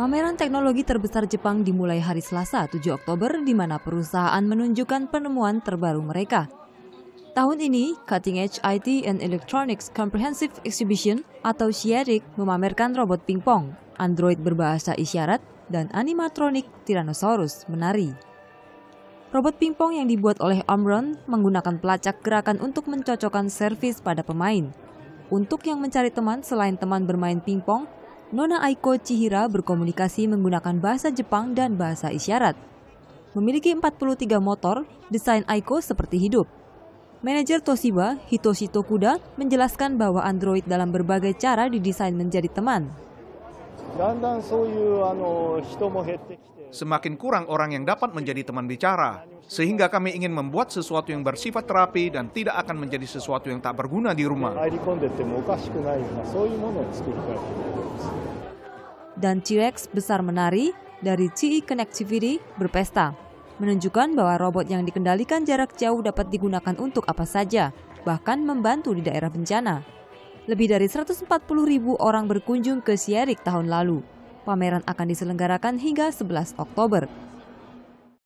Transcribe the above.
Pameran teknologi terbesar Jepang dimulai hari Selasa 7 Oktober di mana perusahaan menunjukkan penemuan terbaru mereka. Tahun ini, Cutting Edge IT and Electronics Comprehensive Exhibition atau CIERIC memamerkan robot pingpong, android berbahasa isyarat, dan animatronik Tyrannosaurus menari. Robot pingpong yang dibuat oleh Omron menggunakan pelacak gerakan untuk mencocokkan servis pada pemain. Untuk yang mencari teman selain teman bermain pingpong, Nona Aiko Chihira berkomunikasi menggunakan bahasa Jepang dan bahasa isyarat. Memiliki 43 motor, desain Aiko seperti hidup. Manajer Toshiba, Hitoshi Tokuda, menjelaskan bahwa Android dalam berbagai cara didesain menjadi teman. Semakin kurang orang yang dapat menjadi teman bicara, sehingga kami ingin membuat sesuatu yang bersifat terapi dan tidak akan menjadi sesuatu yang tak berguna di rumah. Dan C-Rex besar menari dari CI e Connectivity berpesta, menunjukkan bahwa robot yang dikendalikan jarak jauh dapat digunakan untuk apa saja, bahkan membantu di daerah bencana lebih dari 140 ribu orang berkunjung ke Sierik tahun lalu. Pameran akan diselenggarakan hingga 11 Oktober.